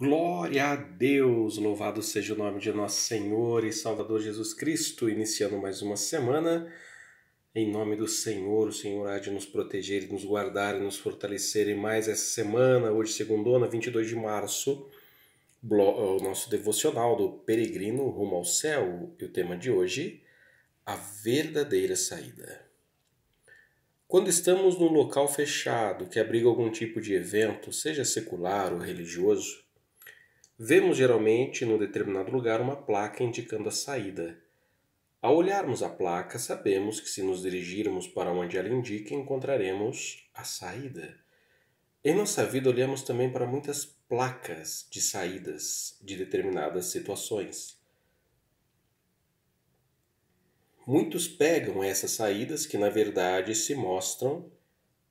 Glória a Deus, louvado seja o nome de nosso Senhor e Salvador Jesus Cristo, iniciando mais uma semana. Em nome do Senhor, o Senhor há de nos proteger, nos guardar e nos fortalecer e mais essa semana, hoje, segunda-feira, 22 de março, o nosso devocional do Peregrino Rumo ao Céu e o tema de hoje, a verdadeira saída. Quando estamos num local fechado que abriga algum tipo de evento, seja secular ou religioso, Vemos geralmente num determinado lugar uma placa indicando a saída. Ao olharmos a placa, sabemos que se nos dirigirmos para onde ela indica, encontraremos a saída. Em nossa vida, olhamos também para muitas placas de saídas de determinadas situações. Muitos pegam essas saídas que, na verdade, se mostram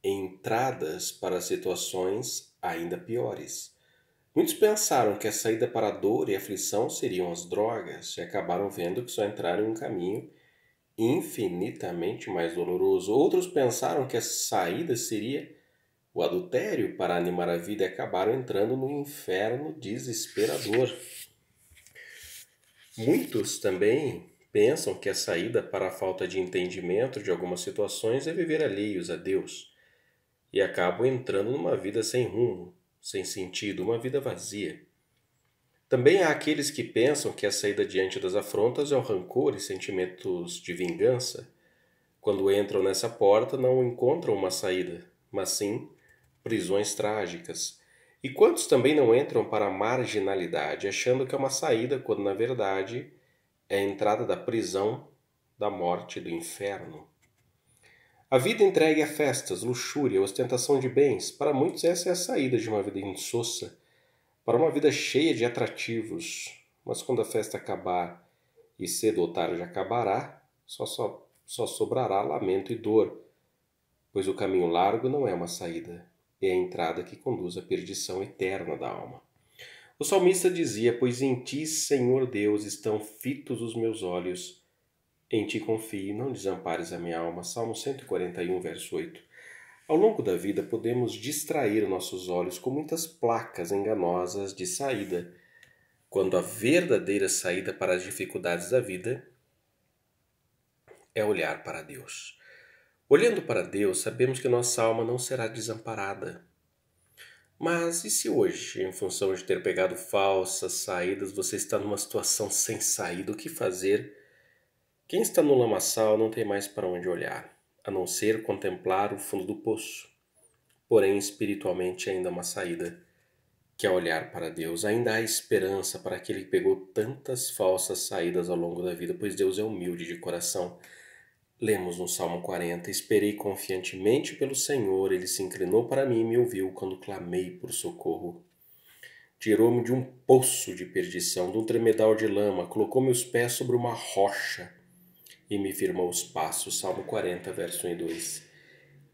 entradas para situações ainda piores. Muitos pensaram que a saída para a dor e a aflição seriam as drogas e acabaram vendo que só entraram em um caminho infinitamente mais doloroso. Outros pensaram que a saída seria o adultério para animar a vida e acabaram entrando no inferno desesperador. Muitos também pensam que a saída para a falta de entendimento de algumas situações é viver alheios a Deus e acabam entrando numa vida sem rumo sem sentido, uma vida vazia. Também há aqueles que pensam que a saída diante das afrontas é o rancor e sentimentos de vingança. Quando entram nessa porta, não encontram uma saída, mas sim prisões trágicas. E quantos também não entram para a marginalidade, achando que é uma saída, quando na verdade é a entrada da prisão, da morte, do inferno? A vida entregue a festas, luxúria, ostentação de bens, para muitos essa é a saída de uma vida insossa, para uma vida cheia de atrativos. Mas quando a festa acabar, e cedo ou tarde acabará, só, só, só sobrará lamento e dor, pois o caminho largo não é uma saída, é a entrada que conduz à perdição eterna da alma. O salmista dizia: Pois em ti, Senhor Deus, estão fitos os meus olhos em ti confio, não desampares a minha alma. Salmo 141, verso 8. Ao longo da vida, podemos distrair nossos olhos com muitas placas enganosas de saída, quando a verdadeira saída para as dificuldades da vida é olhar para Deus. Olhando para Deus, sabemos que nossa alma não será desamparada. Mas e se hoje, em função de ter pegado falsas saídas, você está numa situação sem saída? O que fazer? Quem está no lamaçal não tem mais para onde olhar, a não ser contemplar o fundo do poço. Porém, espiritualmente, é ainda há uma saída, que é olhar para Deus. Ainda há esperança para aquele que pegou tantas falsas saídas ao longo da vida, pois Deus é humilde de coração. Lemos no Salmo 40: Esperei confiantemente pelo Senhor, ele se inclinou para mim e me ouviu quando clamei por socorro. Tirou-me de um poço de perdição, de um tremedal de lama, colocou meus pés sobre uma rocha e me firmou os passos. Salmo 40, verso 1 e 2.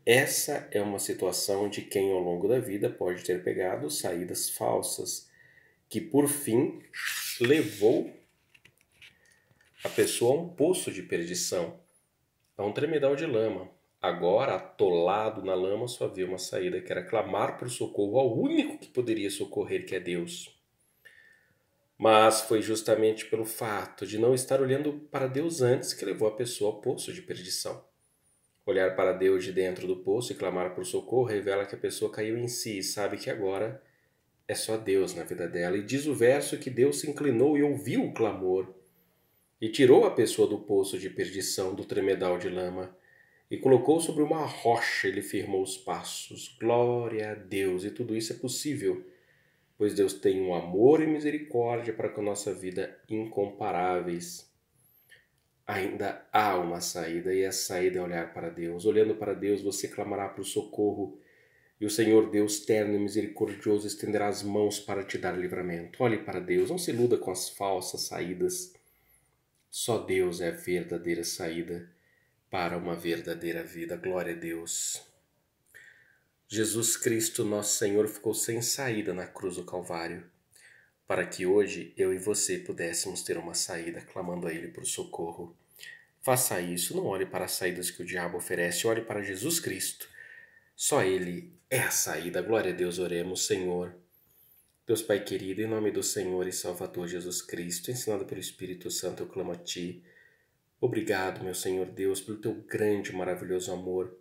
Essa é uma situação de quem ao longo da vida pode ter pegado saídas falsas, que por fim levou a pessoa a um poço de perdição, a um tremedal de lama. Agora, atolado na lama, só havia uma saída, que era clamar por socorro ao único que poderia socorrer, que é Deus mas foi justamente pelo fato de não estar olhando para Deus antes que levou a pessoa ao poço de perdição. Olhar para Deus de dentro do poço e clamar por socorro revela que a pessoa caiu em si e sabe que agora é só Deus na vida dela. E diz o verso que Deus se inclinou e ouviu o clamor e tirou a pessoa do poço de perdição, do tremedal de lama, e colocou sobre uma rocha, lhe firmou os passos. Glória a Deus! E tudo isso é possível pois Deus tem um amor e misericórdia para com nossa vida incomparáveis. Ainda há uma saída, e essa saída é olhar para Deus. Olhando para Deus, você clamará para o socorro, e o Senhor Deus terno e misericordioso estenderá as mãos para te dar livramento. Olhe para Deus, não se iluda com as falsas saídas. Só Deus é a verdadeira saída para uma verdadeira vida. Glória a Deus. Jesus Cristo, nosso Senhor, ficou sem saída na cruz do Calvário, para que hoje eu e você pudéssemos ter uma saída clamando a Ele por socorro. Faça isso, não olhe para as saídas que o diabo oferece, olhe para Jesus Cristo. Só Ele é a saída. Glória a Deus, oremos, Senhor. Deus Pai querido, em nome do Senhor e Salvador Jesus Cristo, ensinado pelo Espírito Santo, eu clamo a Ti. Obrigado, meu Senhor Deus, pelo Teu grande e maravilhoso amor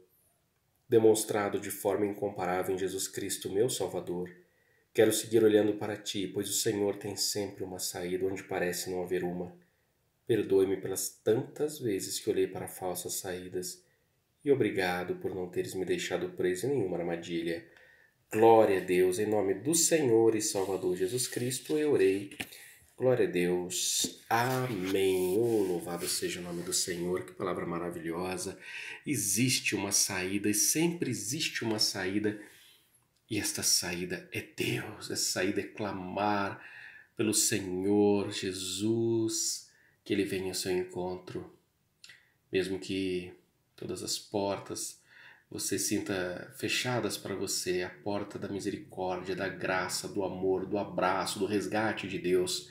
demonstrado de forma incomparável em Jesus Cristo, meu Salvador, quero seguir olhando para ti, pois o Senhor tem sempre uma saída onde parece não haver uma. Perdoe-me pelas tantas vezes que olhei para falsas saídas e obrigado por não teres me deixado preso em nenhuma armadilha. Glória a Deus, em nome do Senhor e Salvador Jesus Cristo, eu orei. Glória a Deus. Amém. Oh, louvado seja o nome do Senhor. Que palavra maravilhosa. Existe uma saída e sempre existe uma saída. E esta saída é Deus. Essa saída é clamar pelo Senhor Jesus, que ele venha ao seu encontro. Mesmo que todas as portas você sinta fechadas para você a porta da misericórdia, da graça, do amor, do abraço, do resgate de Deus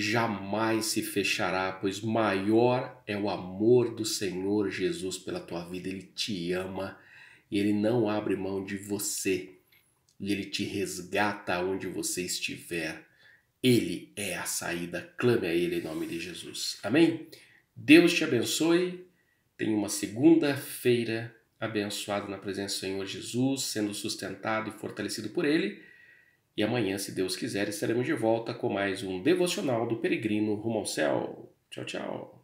jamais se fechará, pois maior é o amor do Senhor Jesus pela tua vida. Ele te ama e ele não abre mão de você. E ele te resgata onde você estiver. Ele é a saída. Clame a ele em nome de Jesus. Amém? Deus te abençoe. Tenha uma segunda-feira abençoada na presença do Senhor Jesus, sendo sustentado e fortalecido por ele e amanhã, se Deus quiser, estaremos de volta com mais um devocional do peregrino rumo ao céu. Tchau, tchau.